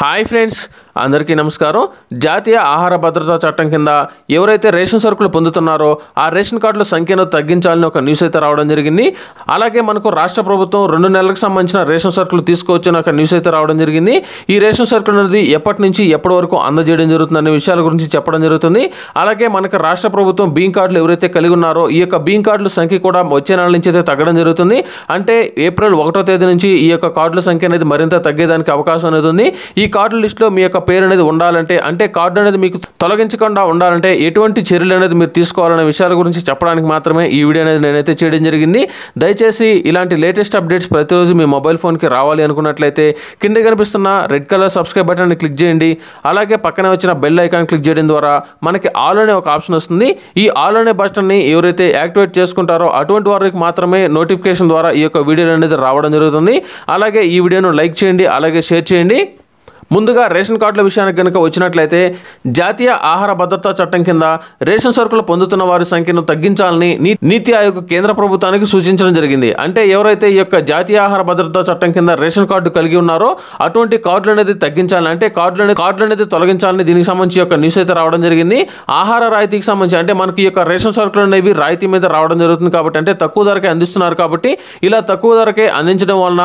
hi friends అందరికీ నమస్కారం జాతీయ ఆహార భద్రతా చట్టం కింద ఎవరైతే రేషన్ సరుకులు పొందుతున్నారో ఆ రేషన్ కార్డుల సంఖ్యను తగ్గించాలని ఒక న్యూస్ అయితే రావడం జరిగింది అలాగే మనకు రాష్ట్ర ప్రభుత్వం రెండు నెలలకు సంబంధించిన రేషన్ సరుకులు తీసుకువచ్చిన ఒక న్యూస్ అయితే రావడం జరిగింది ఈ రేషన్ సరుకులు అనేది ఎప్పటి నుంచి ఎప్పటి వరకు అందజేయడం జరుగుతుంది అనే విషయాల గురించి చెప్పడం జరుగుతుంది అలాగే మనకు రాష్ట్ర ప్రభుత్వం బీం కార్డులు ఎవరైతే కలిగి ఉన్నారో ఈ యొక్క బీం కార్డుల సంఖ్య కూడా వచ్చే నెల నుంచి అయితే తగ్గడం జరుగుతుంది అంటే ఏప్రిల్ ఒకటో తేదీ నుంచి ఈ యొక్క కార్డుల సంఖ్య అనేది మరింత తగ్గేదానికి అవకాశం అనేది ఉంది ఈ ఈ కార్డు లిస్టులో మీ యొక్క పేరు అనేది ఉండాలంటే అంటే కార్డు అనేది మీకు తొలగించకుండా ఉండాలంటే ఎటువంటి చర్యలు అనేది మీరు తీసుకోవాలనే విషయాల గురించి చెప్పడానికి మాత్రమే ఈ వీడియో అనేది నేనైతే చేయడం జరిగింది దయచేసి ఇలాంటి లేటెస్ట్ అప్డేట్స్ ప్రతిరోజు మీ మొబైల్ ఫోన్కి రావాలి అనుకున్నట్లయితే కింద కనిపిస్తున్న రెడ్ కలర్ సబ్స్క్రైబ్ బటన్ని క్లిక్ చేయండి అలాగే పక్కనే వచ్చిన బెల్ ఐకాన్ క్లిక్ చేయడం ద్వారా మనకి ఆల్ అనే ఒక ఆప్షన్ వస్తుంది ఈ ఆల్ అనే బటన్ని ఎవరైతే యాక్టివేట్ చేసుకుంటారో అటువంటి వారికి మాత్రమే నోటిఫికేషన్ ద్వారా ఈ యొక్క వీడియోలు అనేది రావడం జరుగుతుంది అలాగే ఈ వీడియోను లైక్ చేయండి అలాగే షేర్ చేయండి ముందుగా రేషన్ కార్డుల విషయానికి కనుక వచ్చినట్లయితే జాతీయ ఆహార భద్రతా చట్టం కింద రేషన్ సరుకులు పొందుతున్న వారి సంఖ్యను తగ్గించాలని నీతి ఆయోగ్ కేంద్ర ప్రభుత్వానికి సూచించడం జరిగింది అంటే ఎవరైతే ఈ యొక్క జాతీయ ఆహార భద్రతా చట్టం కింద రేషన్ కార్డు కలిగి ఉన్నారో అటువంటి కార్డులు అనేది తగ్గించాలని అంటే కార్డులు కార్డులు అనేది తొలగించాలని దీనికి సంబంధించి యొక్క న్యూస్ అయితే రావడం జరిగింది ఆహార రాయితీకి సంబంధించి అంటే మనకి యొక్క రేషన్ సరుకులు అనేవి రాయితీ మీద రావడం జరుగుతుంది కాబట్టి అంటే తక్కువ ధరకే అందిస్తున్నారు కాబట్టి ఇలా తక్కువ ధరకే అందించడం వలన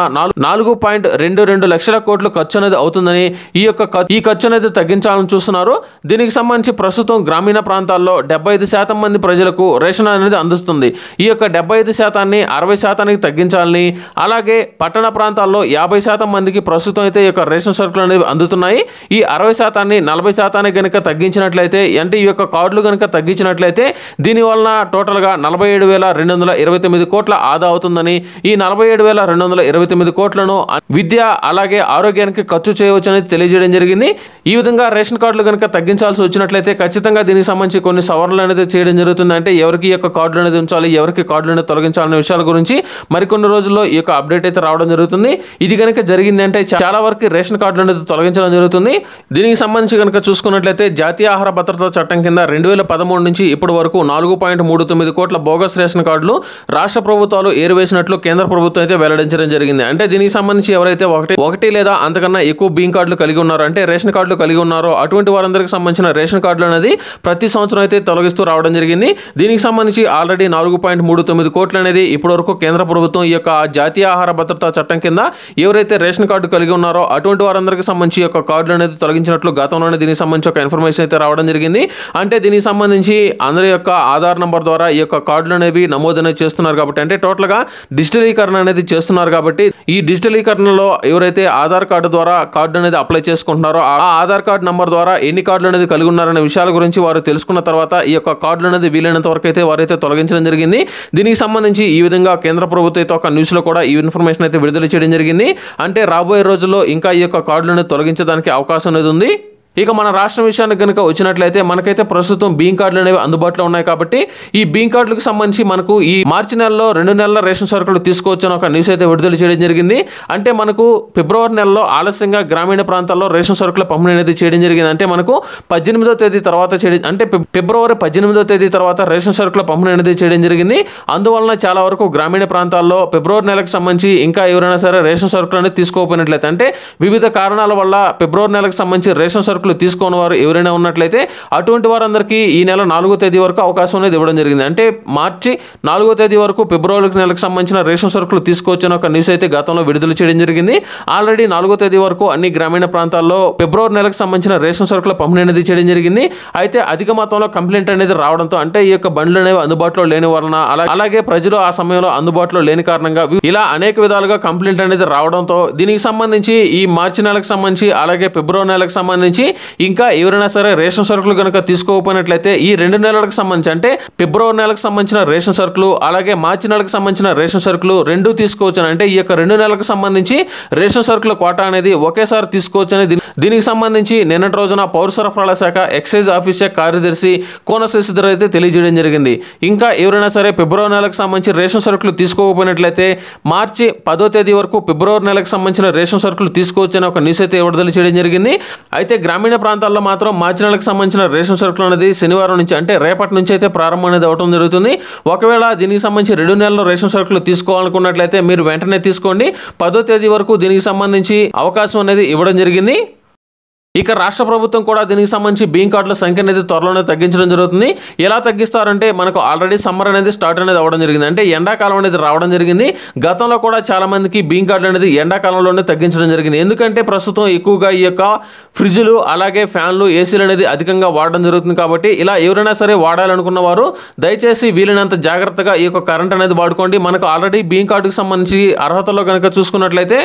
నాలుగు పాయింట్ రెండు రెండు లక్షల కోట్లు ఖర్చు అనేది అవుతుందని ఈ యొక్క ఈ ఖర్చును అయితే తగ్గించాలని చూస్తున్నారు దీనికి సంబంధించి ప్రస్తుతం గ్రామీణ ప్రాంతాల్లో డెబ్బై ఐదు శాతం మంది ప్రజలకు రేషన్ అనేది అందిస్తుంది ఈ యొక్క డెబ్బై ఐదు శాతాన్ని అరవై శాతానికి తగ్గించాలని అలాగే పట్టణ ప్రాంతాల్లో యాభై శాతం మందికి ప్రస్తుతం అయితే ఈ యొక్క రేషన్ సరుకులు అనేవి అందుతున్నాయి ఈ అరవై శాతాన్ని నలభై శాతానికి కనుక తగ్గించినట్లయితే అంటే ఈ యొక్క కార్డులు కనుక తగ్గించినట్లయితే వలన టోటల్గా నలభై ఏడు వేల రెండు వందల ఇరవై తొమ్మిది కోట్ల ఆదా అవుతుందని ఈ నలభై ఏడు వేల రెండు వందల ఇరవై తొమ్మిది కోట్లను విద్య అలాగే ఆరోగ్యానికి ఖర్చు చేయవచ్చని అనేది తెలియజేయడం జరిగింది ఈ విధంగా రేషన్ కార్డులు కనుక తగ్గించాల్సి వచ్చినట్లయితే ఖచ్చితంగా దీనికి సంబంధించి కొన్ని సవరణలు అనేది చేయడం జరుగుతుంది అంటే ఎవరికి యొక్క కార్డులు అనేది ఉంచాలి ఎవరికి కార్డులు అనేది తొలగించాలనే విషయాల గురించి మరికొన్ని రోజుల్లో ఈ యొక్క అప్డేట్ అయితే రావడం జరుగుతుంది ఇది కనుక అంటే చాలా వరకు రేషన్ కార్డులు అనేది తొలగించడం జరుగుతుంది దీనికి సంబంధించి కనుక చూసుకున్నట్లయితే జాతీయ ఆహార భద్రతా చట్టం కింద రెండు వేల పదమూడు నుంచి ఇప్పటి వరకు నాలుగు పాయింట్ మూడు తొమ్మిది కోట్ల బోగస్ రేషన్ కార్డులు రాష్ట్ర ప్రభుత్వాలు ఏరువేసినట్లు కేంద్ర ప్రభుత్వం అయితే వెల్లడించడం జరిగింది అంటే దీనికి సంబంధించి ఎవరైతే ఒకటి ఒకటి లేదా అంతకన్నా ఎక్కువ బీం కార్డులు కార్డులు కలిగి ఉన్నారు అంటే రేషన్ కార్డులు కలిగి ఉన్నారో అటువంటి వారందరికీ సంబంధించిన రేషన్ కార్డులు అనేది ప్రతి సంవత్సరం అయితే తొలగిస్తూ రావడం జరిగింది దీనికి సంబంధించి ఆల్రెడీ నాలుగు పాయింట్ మూడు తొమ్మిది కోట్లు అనేది ఇప్పటివరకు కేంద్ర ప్రభుత్వం ఈ యొక్క జాతీయ ఆహార భద్రతా చట్టం కింద ఎవరైతే రేషన్ కార్డు కలిగి ఉన్నారో అటువంటి వారందరికీ సంబంధించి యొక్క కార్డులు అనేది తొలగించినట్లు గతంలోనే దీనికి సంబంధించి ఒక ఇన్ఫర్మేషన్ అయితే రావడం జరిగింది అంటే దీనికి సంబంధించి అందరి యొక్క ఆధార్ నంబర్ ద్వారా ఈ యొక్క కార్డులు అనేవి నమోదు అనేది చేస్తున్నారు కాబట్టి అంటే టోటల్గా డిజిటలీకరణ అనేది చేస్తున్నారు కాబట్టి ఈ డిజిటలీకరణలో ఎవరైతే ఆధార్ కార్డు ద్వారా కార్డు అనేది అప్లై చేసుకుంటున్నారో ఆ ఆధార్ కార్డు నెంబర్ ద్వారా ఎన్ని కార్డులు అనేది కలిగి ఉన్నారనే విషయాల గురించి వారు తెలుసుకున్న తర్వాత ఈ యొక్క కార్డులు అనేది వీలైనంత వరకు అయితే వారైతే తొలగించడం జరిగింది దీనికి సంబంధించి ఈ విధంగా కేంద్ర ప్రభుత్వం న్యూస్ న్యూస్లో కూడా ఈ ఇన్ఫర్మేషన్ అయితే విడుదల చేయడం జరిగింది అంటే రాబోయే రోజుల్లో ఇంకా ఈ యొక్క కార్డులను తొలగించడానికి అవకాశం అనేది ఉంది ఇక మన రాష్ట్రం విషయానికి కనుక వచ్చినట్లయితే మనకైతే ప్రస్తుతం బీం కార్డులు అనేవి అందుబాటులో ఉన్నాయి కాబట్టి ఈ బీం కార్డులకు సంబంధించి మనకు ఈ మార్చి నెలలో రెండు నెలల రేషన్ సరుకులు తీసుకోవచ్చని ఒక న్యూస్ అయితే విడుదల చేయడం జరిగింది అంటే మనకు ఫిబ్రవరి నెలలో ఆలస్యంగా గ్రామీణ ప్రాంతాల్లో రేషన్ సరుకుల పంపిణీ అనేది చేయడం జరిగింది అంటే మనకు పద్దెనిమిదో తేదీ తర్వాత చేయడం అంటే ఫిబ్రవరి పద్దెనిమిదో తేదీ తర్వాత రేషన్ సరుకుల పంపిణీ అనేది చేయడం జరిగింది అందువలన చాలా వరకు గ్రామీణ ప్రాంతాల్లో ఫిబ్రవరి నెలకు సంబంధించి ఇంకా ఎవరైనా సరే రేషన్ సరుకులు అనేది తీసుకోకపోయినట్లయితే అంటే వివిధ కారణాల వల్ల ఫిబ్రవరి నెలకు సంబంధించి రేషన్ సరుకులు మార్కులు తీసుకోని వారు ఎవరైనా ఉన్నట్లయితే అటువంటి వారందరికీ ఈ నెల నాలుగో తేదీ వరకు అవకాశం అనేది ఇవ్వడం జరిగింది అంటే మార్చి నాలుగో తేదీ వరకు ఫిబ్రవరి నెలకు సంబంధించిన రేషన్ సరుకులు తీసుకొచ్చిన ఒక న్యూస్ అయితే గతంలో విడుదల చేయడం జరిగింది ఆల్రెడీ నాలుగో తేదీ వరకు అన్ని గ్రామీణ ప్రాంతాల్లో ఫిబ్రవరి నెలకు సంబంధించిన రేషన్ సరుకుల పంపిణీ అనేది చేయడం జరిగింది అయితే అధిక మొత్తంలో కంప్లైంట్ అనేది రావడంతో అంటే ఈ యొక్క బండ్లు అనేవి అందుబాటులో లేని వలన అలాగే ప్రజలు ఆ సమయంలో అందుబాటులో లేని కారణంగా ఇలా అనేక విధాలుగా కంప్లైంట్ అనేది రావడంతో దీనికి సంబంధించి ఈ మార్చి నెలకు సంబంధించి అలాగే ఫిబ్రవరి నెలకు సంబంధించి ఇంకా ఎవరైనా సరే రేషన్ సరుకులు కనుక తీసుకోకపోయినట్లయితే ఈ రెండు నెలలకు సంబంధించి అంటే ఫిబ్రవరి నెలకు సంబంధించిన రేషన్ సరుకులు అలాగే మార్చి నెలకు సంబంధించిన రేషన్ సరుకులు రెండు తీసుకోవచ్చు అంటే ఈ యొక్క రెండు నెలలకు సంబంధించి రేషన్ సరుకుల కోట అనేది ఒకేసారి తీసుకోవచ్చు అనేది దీనికి సంబంధించి నిన్నటి రోజున పౌర సరఫరాల శాఖ ఎక్సైజ్ ఆఫీస్ కార్యదర్శి కోన శశిధర్ అయితే తెలియజేయడం జరిగింది ఇంకా ఎవరైనా సరే ఫిబ్రవరి నెలకు సంబంధించి రేషన్ సరుకులు తీసుకోకపోయినట్లయితే మార్చి పదో తేదీ వరకు ఫిబ్రవరి నెలకు సంబంధించిన రేషన్ సరుకులు తీసుకోవచ్చు అనే ఒక న్యూస్ అయితే విడుదల చేయడం జరిగింది అయితే గ్రామీణ గ్రామీణ ప్రాంతాల్లో మాత్రం మార్చినలకు సంబంధించిన రేషన్ సరుకులు అనేది శనివారం నుంచి అంటే రేపటి నుంచి అయితే ప్రారంభం అనేది అవడం జరుగుతుంది ఒకవేళ దీనికి సంబంధించి రెండు నెలల రేషన్ సరుకులు తీసుకోవాలనుకున్నట్లయితే మీరు వెంటనే తీసుకోండి పదో తేదీ వరకు దీనికి సంబంధించి అవకాశం అనేది ఇవ్వడం జరిగింది ఇక రాష్ట్ర ప్రభుత్వం కూడా దీనికి సంబంధించి బీం కార్డుల సంఖ్య అనేది త్వరలోనే తగ్గించడం జరుగుతుంది ఎలా తగ్గిస్తారంటే మనకు ఆల్రెడీ సమ్మర్ అనేది స్టార్ట్ అనేది అవ్వడం జరిగింది అంటే ఎండాకాలం అనేది రావడం జరిగింది గతంలో కూడా చాలా మందికి బీం కార్డులు అనేది ఎండాకాలంలోనే తగ్గించడం జరిగింది ఎందుకంటే ప్రస్తుతం ఎక్కువగా ఈ యొక్క ఫ్రిడ్జ్లు అలాగే ఫ్యాన్లు ఏసీలు అనేది అధికంగా వాడడం జరుగుతుంది కాబట్టి ఇలా ఎవరైనా సరే వాడాలనుకున్న వారు దయచేసి వీలైనంత జాగ్రత్తగా ఈ యొక్క కరెంట్ అనేది వాడుకోండి మనకు ఆల్రెడీ బీం కార్డుకి సంబంధించి అర్హతలో కనుక చూసుకున్నట్లయితే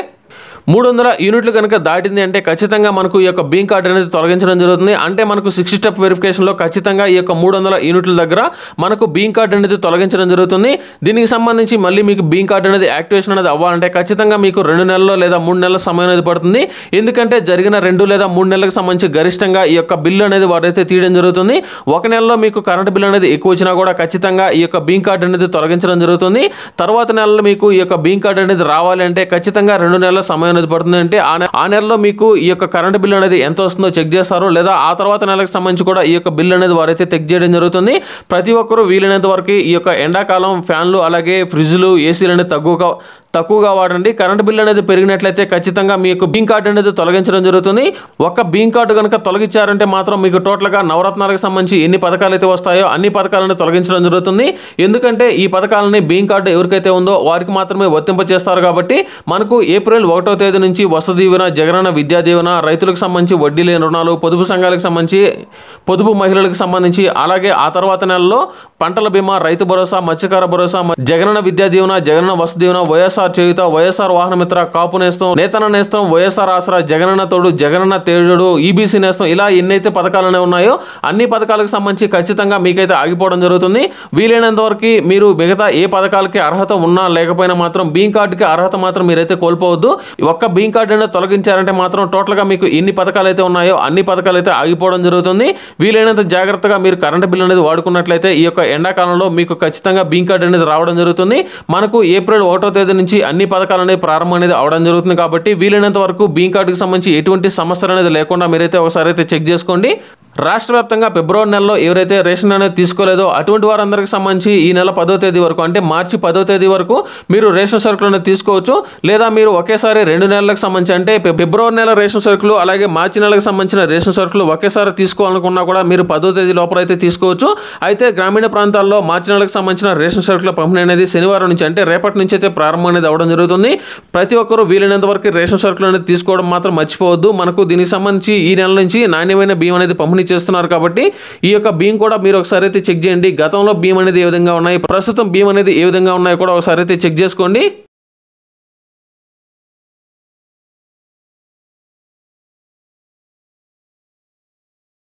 మూడు వందల యూనిట్లు కనుక దాటింది అంటే ఖచ్చితంగా మనకు ఈ యొక్క బీమ్ కార్డ్ అనేది తొలగించడం జరుగుతుంది అంటే మనకు సిక్స్ స్టెప్ వెరిఫికేషన్లో ఖచ్చితంగా ఈ యొక్క మూడు వందల యూనిట్ల దగ్గర మనకు బీమ్ కార్డ్ అనేది తొలగించడం జరుగుతుంది దీనికి సంబంధించి మళ్ళీ మీకు బీమ్ కార్డ్ అనేది యాక్టివేషన్ అనేది అవ్వాలంటే ఖచ్చితంగా మీకు రెండు నెలల్లో లేదా మూడు నెలల సమయం అనేది పడుతుంది ఎందుకంటే జరిగిన రెండు లేదా మూడు నెలలకు సంబంధించి గరిష్టంగా ఈ యొక్క బిల్లు అనేది వారైతే తీయడం జరుగుతుంది ఒక నెలలో మీకు కరెంట్ బిల్ అనేది ఎక్కువ వచ్చినా కూడా ఖచ్చితంగా ఈ యొక్క బీమ్ కార్డ్ అనేది తొలగించడం జరుగుతుంది తర్వాత నెలలో మీకు ఈ యొక్క బీమ్ కార్డ్ అనేది రావాలి అంటే ఖచ్చితంగా రెండు నెలల సమయం అనేది పడుతుంది అంటే ఆ నెలలో మీకు ఈ యొక్క కరెంట్ బిల్ అనేది ఎంత వస్తుందో చెక్ చేస్తారు లేదా ఆ తర్వాత నెలకు సంబంధించి కూడా ఈ యొక్క బిల్ అనేది అయితే చెక్ చేయడం జరుగుతుంది ప్రతి ఒక్కరూ వీలైనంత వరకు ఈ యొక్క ఎండాకాలం ఫ్యాన్లు అలాగే ఫ్రిడ్జ్లు ఏసీలు అనేది తక్కువగా తక్కువగా వాడండి కరెంట్ బిల్ అనేది పెరిగినట్లయితే ఖచ్చితంగా మీకు బీమ్ కార్డు అనేది తొలగించడం జరుగుతుంది ఒక బీమ్ కార్డు కనుక తొలగించారంటే మాత్రం మీకు టోటల్గా నవరత్నాలకు సంబంధించి ఎన్ని పథకాలు అయితే వస్తాయో అన్ని పథకాలను తొలగించడం జరుగుతుంది ఎందుకంటే ఈ పథకాలని బీమ్ కార్డు ఎవరికైతే ఉందో వారికి మాత్రమే వర్తింప చేస్తారు కాబట్టి మనకు ఏప్రిల్ ఒకటో ఐదు నుంచి వసతి దీవెన జగనన్న విద్యా దీవెన రైతులకు సంబంధించి వడ్డీ లేని రుణాలు పొదుపు సంఘాలకు సంబంధించి పొదుపు మహిళలకు సంబంధించి అలాగే ఆ తర్వాత నెలలో పంటల బీమా రైతు భరోసా మత్స్యకార భరోసా జగనన్న విద్యా దీవెన జగనన్న వసతి దీవెన వైఎస్ఆర్ చేయుత వైఎస్ఆర్ వాహనమిత్ర కాపు నేస్తం నేతన నేస్తం వైఎస్ఆర్ ఆసరా జగనన్న తోడు జగనన్న తేజుడు ఈబీసీ నేస్తం ఇలా ఎన్నైతే పథకాలనే ఉన్నాయో అన్ని పథకాలకు సంబంధించి ఖచ్చితంగా మీకైతే ఆగిపోవడం జరుగుతుంది వీలైనంత వరకు మీరు మిగతా ఏ పథకాలకి అర్హత ఉన్నా లేకపోయినా మాత్రం బీం కార్డుకి అర్హత మాత్రం మీరైతే కోల్పోవద్దు ఒక్క కార్డు కార్డును తొలగించారంటే మాత్రం టోటల్గా మీకు ఎన్ని పథకాలు అయితే ఉన్నాయో అన్ని పథకాలు అయితే ఆగిపోవడం జరుగుతుంది వీలైనంత జాగ్రత్తగా మీరు కరెంట్ బిల్లు అనేది వాడుకున్నట్లయితే ఈ యొక్క ఎండాకాలంలో మీకు ఖచ్చితంగా బీమ్ కార్డు అనేది రావడం జరుగుతుంది మనకు ఏప్రిల్ ఒకటో తేదీ నుంచి అన్ని పథకాలు అనేది ప్రారంభం అనేది అవడం జరుగుతుంది కాబట్టి వీలైనంత వరకు బీమ్ కార్డుకి సంబంధించి ఎటువంటి సమస్యలు అనేది లేకుండా మీరైతే ఒకసారి అయితే చెక్ చేసుకోండి రాష్ట్ర వ్యాప్తంగా ఫిబ్రవరి నెలలో ఎవరైతే రేషన్ అనేది తీసుకోలేదో అటువంటి వారందరికీ సంబంధించి ఈ నెల పదో తేదీ వరకు అంటే మార్చి పదో తేదీ వరకు మీరు రేషన్ సరుకులు అనేది తీసుకోవచ్చు లేదా మీరు ఒకేసారి రెండు నెలలకు సంబంధించి అంటే ఫిబ్రవరి నెల రేషన్ సరుకులు అలాగే మార్చి నెలకు సంబంధించిన రేషన్ సరుకులు ఒకేసారి తీసుకోవాలనుకున్నా కూడా మీరు పదో తేదీ లోపల అయితే తీసుకోవచ్చు అయితే గ్రామీణ ప్రాంతాల్లో మార్చి నెలకు సంబంధించిన రేషన్ సరుకుల పంపిణీ అనేది శనివారం నుంచి అంటే రేపటి నుంచి అయితే ప్రారంభం అనేది అవ్వడం జరుగుతుంది ప్రతి ఒక్కరూ వీలైనంత వరకు రేషన్ సరుకులు అనేది తీసుకోవడం మాత్రం మర్చిపోవద్దు మనకు దీనికి సంబంధించి ఈ నెల నుంచి నాణ్యమైన బియ్యం అనేది పంపిణీ చేస్తున్నారు కాబట్టి ఈ యొక్క భీమ్ కూడా మీరు ఒకసారి అయితే చెక్ చేయండి గతంలో భీమ్ అనేది ఏ విధంగా ఉన్నాయి ప్రస్తుతం భీమ్ అనేది ఏ విధంగా ఉన్నాయి కూడా ఒకసారి అయితే చెక్ చేసుకోండి